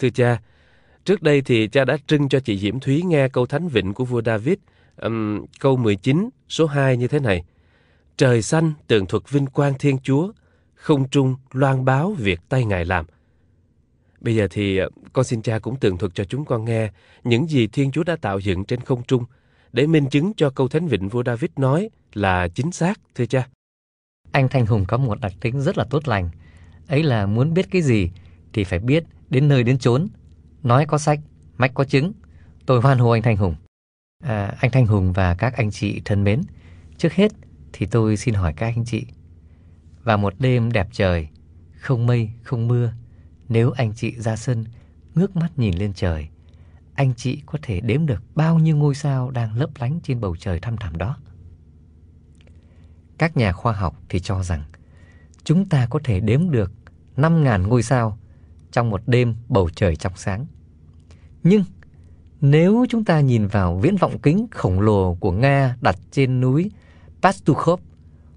Thưa cha, trước đây thì cha đã trưng cho chị Diễm Thúy nghe câu thánh vịnh của vua David, um, câu 19, số 2 như thế này. Trời xanh tường thuật vinh quang Thiên Chúa, không trung loan báo việc tay Ngài làm. Bây giờ thì ờ, con xin cha cũng tường thuật cho chúng con nghe những gì Thiên Chúa đã tạo dựng trên không trung để minh chứng cho câu thánh vịnh vua David nói là chính xác, thưa cha. Anh Thanh Hùng có một đặc tính rất là tốt lành, ấy là muốn biết cái gì thì phải biết đến nơi đến chốn, nói có sách, mách có chứng. Tôi hoan hô anh Thanh Hùng. À, anh Thanh Hùng và các anh chị thân mến, trước hết thì tôi xin hỏi các anh chị. Và một đêm đẹp trời, không mây, không mưa, nếu anh chị ra sân, ngước mắt nhìn lên trời, anh chị có thể đếm được bao nhiêu ngôi sao đang lấp lánh trên bầu trời thăm thẳm đó. Các nhà khoa học thì cho rằng chúng ta có thể đếm được 5.000 ngôi sao trong một đêm bầu trời trong sáng. Nhưng nếu chúng ta nhìn vào viễn vọng kính khổng lồ của Nga đặt trên núi Pastukhov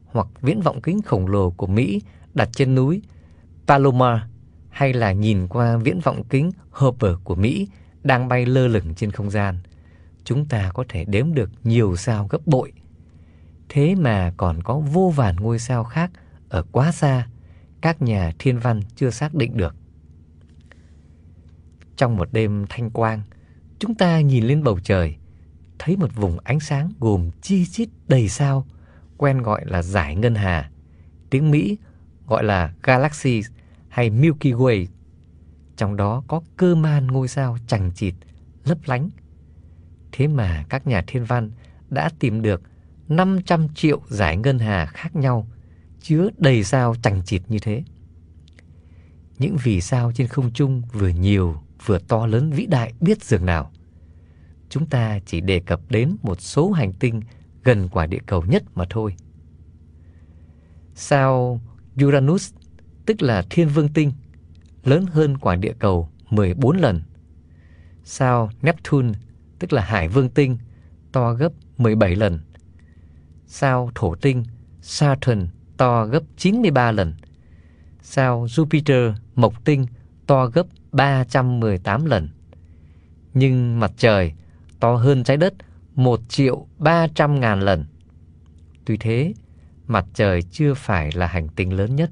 hoặc viễn vọng kính khổng lồ của Mỹ đặt trên núi Palomar hay là nhìn qua viễn vọng kính Hubble của Mỹ đang bay lơ lửng trên không gian, chúng ta có thể đếm được nhiều sao gấp bội. Thế mà còn có vô vàn ngôi sao khác ở quá xa, các nhà thiên văn chưa xác định được. Trong một đêm thanh quang, chúng ta nhìn lên bầu trời, thấy một vùng ánh sáng gồm chi chít đầy sao, quen gọi là giải ngân hà, tiếng Mỹ gọi là galaxy hay Milky Way. Trong đó có cơ man ngôi sao chằng chịt, lấp lánh. Thế mà các nhà thiên văn đã tìm được 500 triệu giải ngân hà khác nhau chứa đầy sao chằng chịt như thế những vì sao trên không trung vừa nhiều vừa to lớn vĩ đại biết dường nào. Chúng ta chỉ đề cập đến một số hành tinh gần quả địa cầu nhất mà thôi. Sao Uranus, tức là thiên vương tinh, lớn hơn quả địa cầu 14 lần. Sao Neptune, tức là hải vương tinh, to gấp 17 lần. Sao thổ tinh Saturn to gấp 93 lần sao Jupiter, Mộc Tinh to gấp 318 lần. Nhưng mặt trời to hơn trái đất 1 triệu 300 ngàn lần. Tuy thế, mặt trời chưa phải là hành tinh lớn nhất.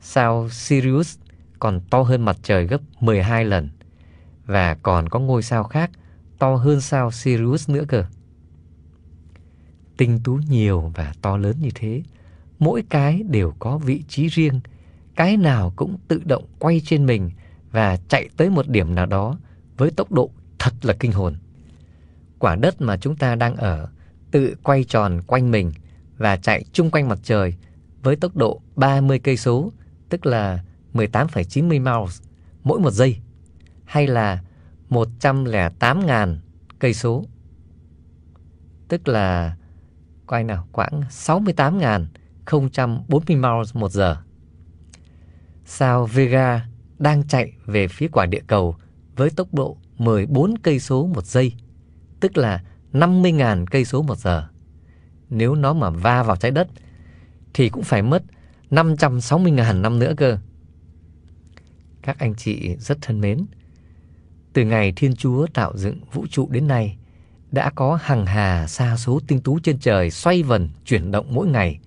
Sao Sirius còn to hơn mặt trời gấp 12 lần và còn có ngôi sao khác to hơn sao Sirius nữa cơ. Tinh tú nhiều và to lớn như thế, mỗi cái đều có vị trí riêng – cái nào cũng tự động quay trên mình và chạy tới một điểm nào đó với tốc độ thật là kinh hồn. Quả đất mà chúng ta đang ở tự quay tròn quanh mình và chạy chung quanh mặt trời với tốc độ 30 cây số, tức là 18,90 miles mỗi một giây hay là 108.000 cây số. Tức là quay nào khoảng 68.040 miles một giờ sao Vega đang chạy về phía quả địa cầu với tốc độ 14 cây số một giây, tức là 50.000 cây số một giờ. Nếu nó mà va vào trái đất thì cũng phải mất 560.000 năm nữa cơ. Các anh chị rất thân mến, từ ngày Thiên Chúa tạo dựng vũ trụ đến nay, đã có hàng hà sa số tinh tú trên trời xoay vần chuyển động mỗi ngày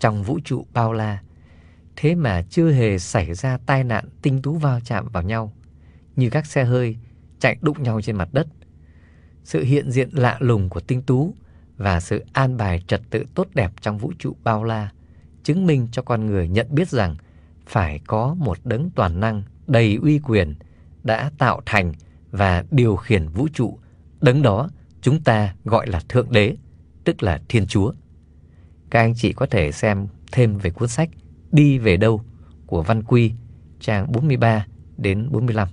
trong vũ trụ bao la Thế mà chưa hề xảy ra tai nạn tinh tú va chạm vào nhau Như các xe hơi chạy đụng nhau trên mặt đất Sự hiện diện lạ lùng của tinh tú Và sự an bài trật tự tốt đẹp trong vũ trụ bao la Chứng minh cho con người nhận biết rằng Phải có một đấng toàn năng đầy uy quyền Đã tạo thành và điều khiển vũ trụ Đấng đó chúng ta gọi là Thượng Đế Tức là Thiên Chúa Các anh chị có thể xem thêm về cuốn sách Đi về đâu của Văn Quy trang 43 đến 45.